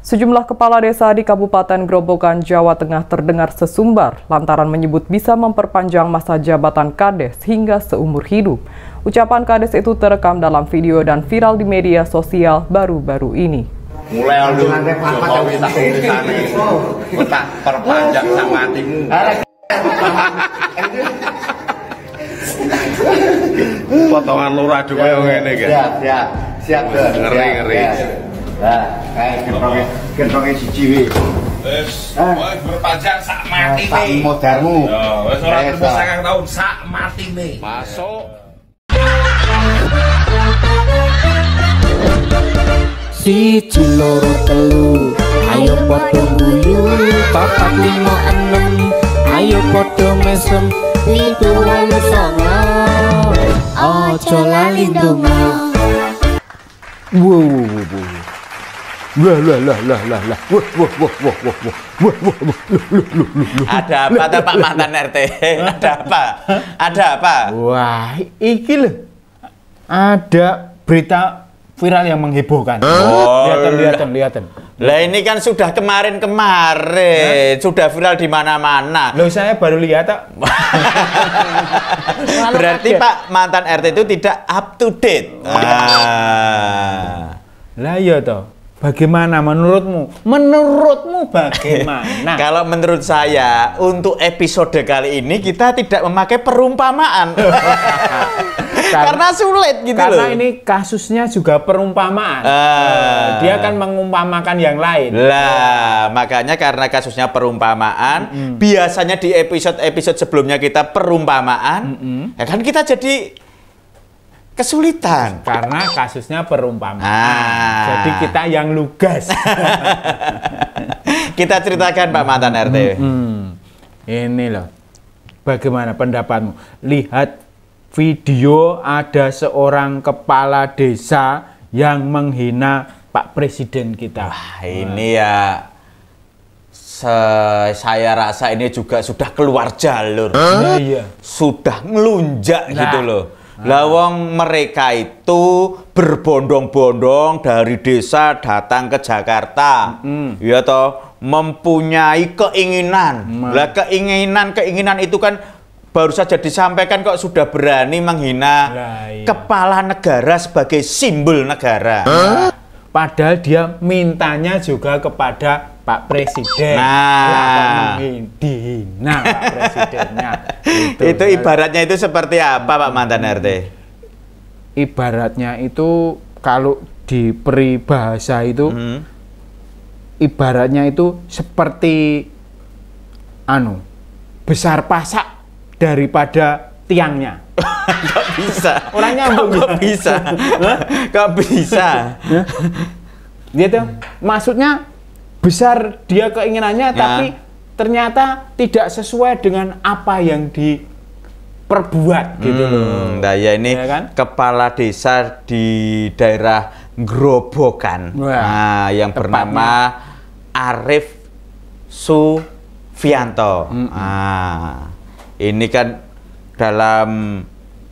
Sejumlah kepala desa di Kabupaten Grobogan, Jawa Tengah terdengar sesumbar lantaran menyebut bisa memperpanjang masa jabatan kades hingga seumur hidup. Ucapan kades itu terekam dalam video dan viral di media sosial baru-baru ini. Mulai lu Jokowi tak urusan tak perpanjang sama hatimu. Potongan lurah juga yang ini kan? Siap, siap, siap. Ngeri, ngeri. Lah, kae gentonge berpajak e sak mati nah, Sak modarmu. Ya, nah, telu, ayo bulu, papat lima enam, ayo mesem, itu Ojo Wow, wow, wow. Wah, lah, lah, lah, lah, lah. Wah, wah, wah, wah, wah, wah, wah, wah, wah, loh, loh, loh, loh. Ada apa tuh Pak mantan RT? Ada apa? Ada apa? Wah, iki loh. Ada berita viral yang menghebohkan. Oh, lihatan, lihatan, lihatan. Lah ini kan sudah kemarin-kemarin, nah. sudah viral di mana-mana. Loh saya baru lihat, tak. Berarti Pak mantan RT itu tidak up to date. Lah iya toh. Bagaimana menurutmu? Menurutmu bagaimana? Kalau menurut saya, untuk episode kali ini kita tidak memakai perumpamaan. karena, karena sulit gitu karena loh. Karena ini kasusnya juga perumpamaan. Uh, dia akan mengumpamakan yang lain. Lah, uh. makanya karena kasusnya perumpamaan, mm -hmm. biasanya di episode-episode sebelumnya kita perumpamaan, mm -hmm. ya kan kita jadi kesulitan karena kasusnya perumpamaan. Ah. Jadi kita yang lugas. kita ceritakan Pak Mantan RT. Hmm, ini loh. Bagaimana pendapatmu? Lihat video ada seorang kepala desa yang menghina Pak Presiden kita. Wah, ini ya se saya rasa ini juga sudah keluar jalur. Nah, iya. Sudah ngelunjak nah, gitu loh Lawang mereka itu berbondong-bondong dari desa datang ke Jakarta. Mm. Ya toh mempunyai keinginan. Mm. Lah keinginan keinginan itu kan baru saja disampaikan kok sudah berani menghina nah, iya. kepala negara sebagai simbol negara. Huh? Padahal dia mintanya juga kepada Pak Presiden. Nah, menghina Pak Presidennya. itu, Itu ibaratnya itu seperti apa Pak mantan RT? Ibaratnya itu kalau di peribahasa itu hmm. ibaratnya itu seperti anu besar pasak daripada tiangnya. Gak bisa. Orang nyambung. Gak bisa. Gak bisa. Gitu. Maksudnya besar dia keinginannya ya. tapi ternyata tidak sesuai dengan apa yang diperbuat gitu hmm, loh. Nah ya ini ya kan? kepala desa di daerah Grobogan. Wah, nah, yang tepatnya. bernama Arif Sufianto. Hmm. Ah, ini kan dalam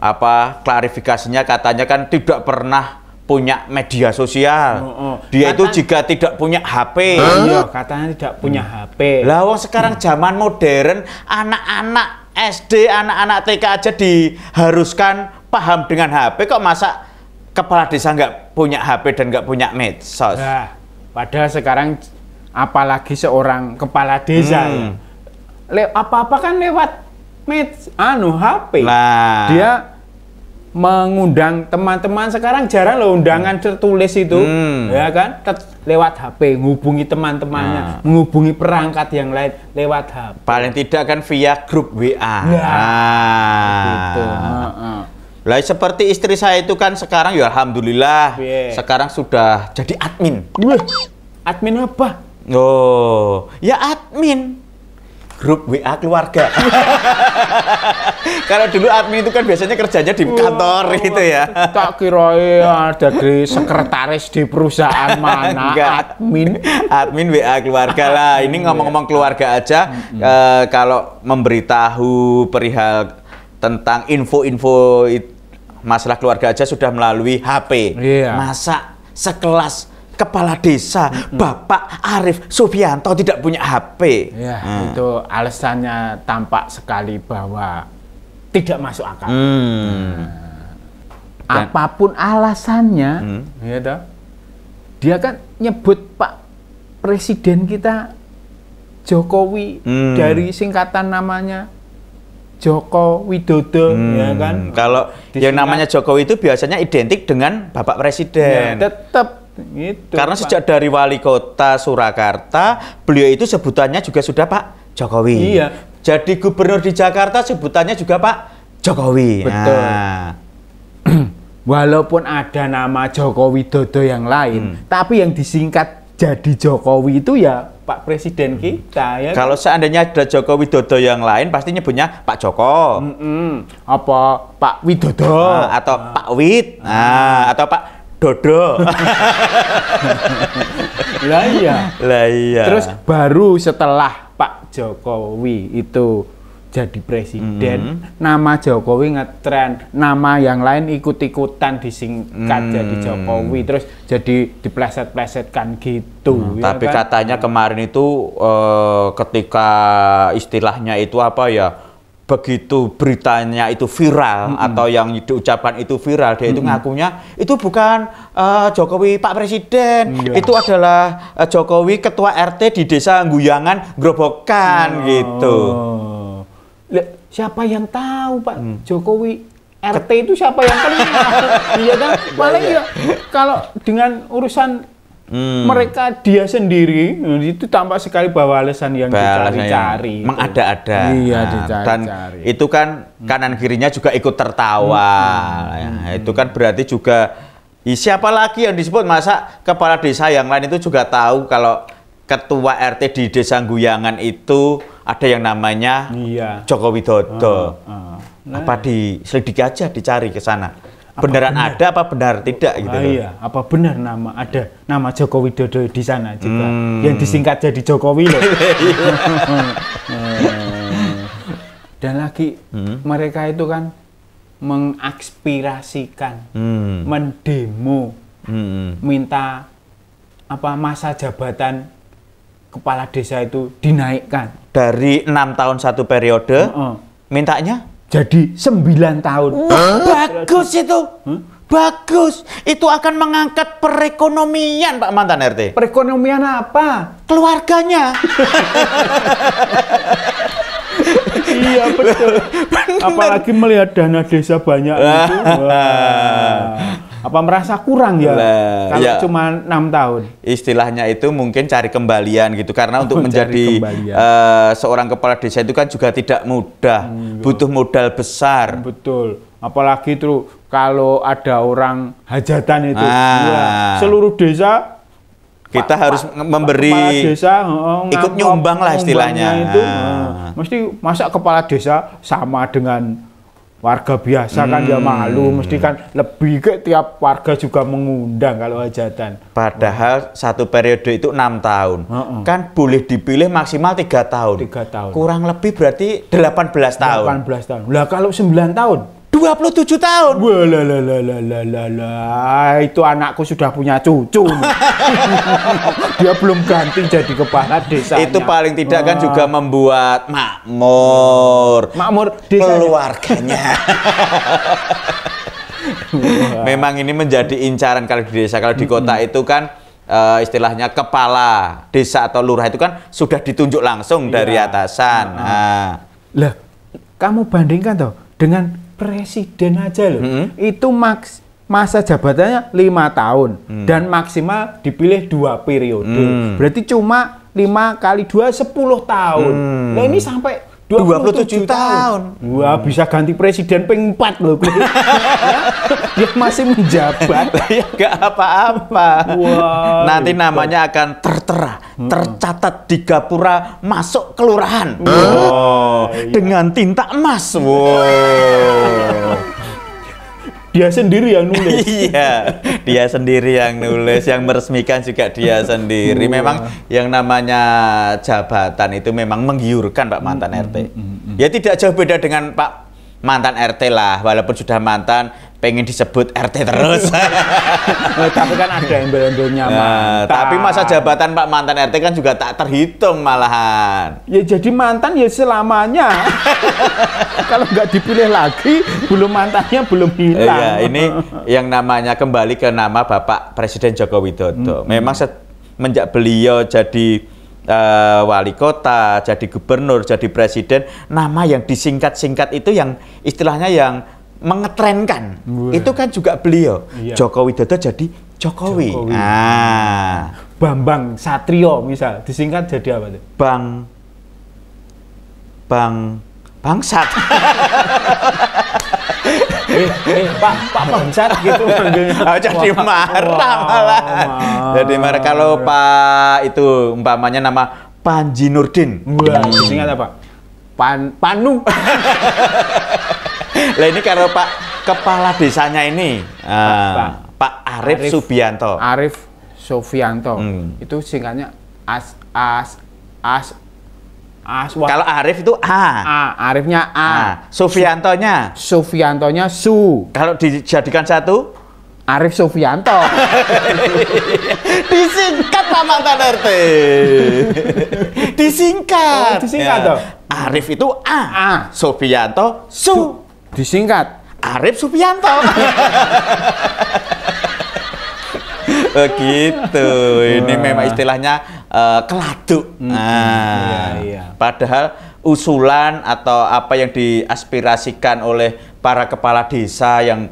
apa klarifikasinya katanya kan tidak pernah punya media sosial. Oh, oh. Dia Kata... itu juga tidak punya HP. Iya, katanya tidak punya hmm. HP. Lah wong sekarang zaman modern, anak-anak SD, anak-anak TK aja diharuskan paham dengan HP. Kok masa kepala desa nggak punya HP dan nggak punya medsos? Nah, padahal sekarang apalagi seorang kepala desa hmm. Ya. le apa-apa kan lewat med anu HP. Nah. Dia mengundang teman-teman sekarang jarang loh undangan hmm. tertulis itu hmm. ya kan Tet lewat HP menghubungi teman-temannya nah. menghubungi perangkat yang lain lewat HP paling tidak kan via grup WA ya. ah. gitu. nah, nah. Lah seperti istri saya itu kan sekarang ya alhamdulillah yeah. sekarang sudah jadi admin. admin apa? Oh, ya admin grup WA keluarga. Kalau dulu admin itu kan biasanya kerjanya di kantor wow, oh, gitu ya. Tak kira ada di sekretaris di perusahaan mana Enggak. admin. Admin WA keluarga lah. Ini ngomong-ngomong keluarga aja hmm. e, kalau memberitahu perihal tentang info-info masalah keluarga aja sudah melalui HP. Yeah. Masa sekelas kepala desa hmm. Bapak Arif Subianto tidak punya HP. Ya, hmm. itu alasannya tampak sekali bahwa tidak masuk akal. Hmm. Nah, apapun alasannya, hmm. ya toh, dia kan nyebut Pak Presiden kita Jokowi hmm. dari singkatan namanya Joko Widodo hmm, ya kan. Kalau yang namanya Jokowi itu biasanya identik dengan Bapak Presiden. Ya, tetap itu, Karena Pak. sejak dari wali kota Surakarta, beliau itu sebutannya juga sudah Pak Jokowi. Iya. Jadi gubernur di Jakarta sebutannya juga Pak Jokowi. Betul. Nah. Walaupun ada nama Jokowi Dodo yang lain, hmm. tapi yang disingkat jadi Jokowi itu ya Pak Presiden hmm. kita ya. Kan? Kalau seandainya ada Jokowi Dodo yang lain pasti nyebutnya Pak Joko. Hmm -mm. Apa Pak Widodo nah, atau ah. Pak Wid. Nah, ah. atau Pak dodo. lah iya. Lah iya. Terus baru setelah Pak Jokowi itu jadi presiden, mm. nama Jokowi ngetren, nama yang lain ikut-ikutan disingkat mm. jadi Jokowi, terus jadi dipleset-plesetkan gitu. Mm. Ya Tapi kan? katanya kemarin itu uh, ketika istilahnya itu apa ya? begitu beritanya itu viral mm -hmm. atau yang diucapkan itu viral dia mm -hmm. itu ngakunya itu bukan uh, Jokowi Pak Presiden -hmm. itu adalah uh, Jokowi ketua RT di desa Guyangan Grobokan oh. gitu siapa yang tahu Pak mm. Jokowi RT itu siapa yang kenal iya kan paling ya kalau dengan urusan Hmm. Mereka dia sendiri itu tampak sekali bahwa alasan yang dicari-cari. Mengada-ada. Iya, nah, dicari Dan itu kan kanan kirinya juga ikut tertawa. Hmm. Ya, itu kan berarti juga siapa lagi yang disebut masa kepala desa yang lain itu juga tahu kalau ketua RT di Desa Guyangan itu ada yang namanya iya. Joko Widodo. Uh, uh. Nah. Apa diselidiki aja dicari ke sana? apa beneran benar? ada apa benar tidak gitu ah, iya apa benar nama ada nama Joko Widodo di sana juga hmm. yang disingkat jadi Jokowi loh dan lagi hmm. mereka itu kan mengaspirasikan, hmm. mendemo hmm. minta apa masa jabatan kepala desa itu dinaikkan dari enam tahun satu periode uh -uh. mintanya jadi sembilan tahun. Huh? Bagus itu. Huh? Bagus. Itu akan mengangkat perekonomian Pak mantan RT. Perekonomian apa? Keluarganya. iya betul. Apalagi melihat dana desa banyak itu. Wah apa merasa kurang ya Le, kalau ya. cuma enam tahun istilahnya itu mungkin cari kembalian gitu karena untuk menjadi uh, seorang kepala desa itu kan juga tidak mudah hmm, butuh modal besar betul apalagi itu kalau ada orang hajatan itu iya. ah. seluruh desa kita pa, harus pa, memberi desa oh, ikut nyumbang lah istilahnya itu ah. mesti masa kepala desa sama dengan warga biasa hmm. kan ya hmm. malu mesti kan lebih ke tiap warga juga mengundang kalau hajatan padahal oh. satu periode itu enam tahun uh -uh. kan boleh dipilih maksimal tiga tahun tiga tahun kurang lebih berarti 18 tahun 18 tahun lah kalau 9 tahun 27 tahun. Walalalalalala. itu anakku sudah punya cucu. Dia belum ganti jadi kepala desa. Itu paling tidak kan juga membuat makmur. Makmur desanya. keluarganya. Memang ini menjadi incaran kalau di desa, kalau di kota itu kan uh, istilahnya kepala desa atau lurah itu kan sudah ditunjuk langsung iya. dari atasan. Uh -huh. Nah. Lah, kamu bandingkan toh dengan presiden aja loh. -hmm. Itu maks masa jabatannya lima tahun mm. dan maksimal dipilih dua periode. Mm. Berarti cuma lima kali dua sepuluh tahun. Hmm. Nah ini sampai 27, puluh tahun. tahun. Wah, hmm. bisa ganti presiden ping 4 loh. Dia masih menjabat. ya gak apa-apa. Wow. Nanti namanya akan tertera, hmm. tercatat di Gapura masuk kelurahan. Wow. Dengan tinta emas. Wow dia sendiri yang nulis. iya, dia sendiri yang nulis, yang meresmikan juga dia iya. sendiri. Memang yang namanya jabatan itu memang menggiurkan Pak mantan mm-hmm. RT. Mm mm-hmm. Ya tidak jauh beda dengan Pak mantan RT lah, walaupun sudah mantan pengen disebut RT terus. Oh, tapi kan ada yang embelnya nah, Tapi masa jabatan Pak mantan RT kan juga tak terhitung malahan. Ya jadi mantan ya selamanya. Kalau nggak dipilih lagi, belum mantannya belum hilang. Iya, ini yang namanya kembali ke nama Bapak Presiden Joko Widodo. Hmm. Memang semenjak beliau jadi uh, wali kota, jadi gubernur, jadi presiden, nama yang disingkat-singkat itu yang istilahnya yang mengetrenkan. Wee. Itu kan juga beliau. Iya. Joko Widodo jadi Jokowi. Jokowi. Ah. Bambang Satrio misal disingkat jadi apa tuh? Bang Bang Bangsat. Eh, eh, Pak, Pak Bangsat gitu panggilnya. Oh, jadi marah malah. Jadi marah kalau Pak itu umpamanya nama Panji Nurdin. Wah, disingkat apa? Pan Panu. Lah ini karena Pak Kepala Desanya ini uh, Pak, ah, Pak Arif, Arif Subianto. Arif Sofianto. Hmm. Itu singkatnya As As As As Kalau Arif itu A. A. Arifnya A. A. Ah, Sofiantonya. Sofiantonya Su. Kalau dijadikan satu Arif Sofianto. disingkat Pak Mantan RT. disingkat. Oh, disingkat ya. Arif itu A. A. Sofianto Su. Su. Disingkat Arif Supianto. Begitu. Oh, ini memang istilahnya uh, keladuk. Hmm, nah, iya, iya. padahal usulan atau apa yang diaspirasikan oleh para kepala desa yang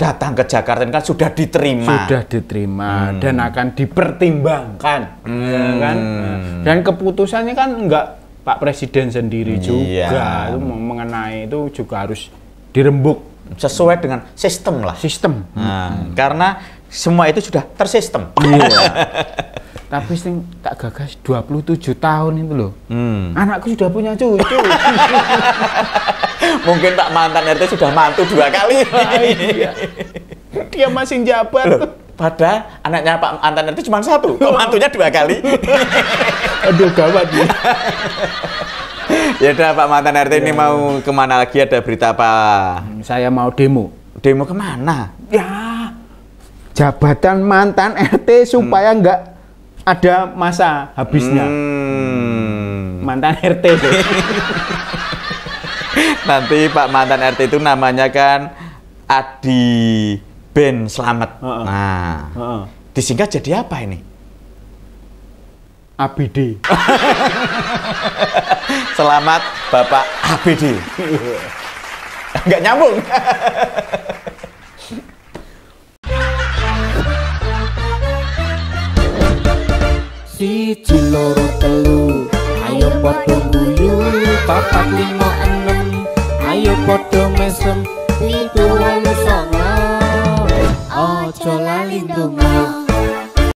datang ke Jakarta kan sudah diterima. Sudah diterima hmm. dan akan dipertimbangkan, ya hmm. kan? Dan keputusannya kan enggak Pak Presiden sendiri hmm, iya. juga itu mengenai itu juga harus dirembuk sesuai dengan sistem lah. Sistem. Nah, hmm. Karena semua itu sudah tersistem. Iya. Tapi sing tak gagas 27 tahun itu loh. Hmm. Anakku sudah punya cucu. Mungkin Pak mantan RT sudah mantu dua kali. Ah, iya. Dia masih jabat. Loh, pada anaknya Pak mantan RT cuma satu, kok mantunya dua kali. Aduh gawat dia ya udah Pak mantan RT ini ya. mau kemana lagi ada berita apa? Saya mau demo. Demo kemana? Ya jabatan mantan RT hmm. supaya nggak ada masa habisnya. Hmm. Mantan RT. Nanti Pak mantan RT itu namanya kan Adi Ben Slamet. Uh -uh. Nah, uh -uh. disingkat jadi apa ini? ABD. Selamat Bapak ABD. Enggak nyambung. Si ciloro telu, ayo foto dulu. papat lima enam, ayo foto mesem, itu wolu songo. Ojo lali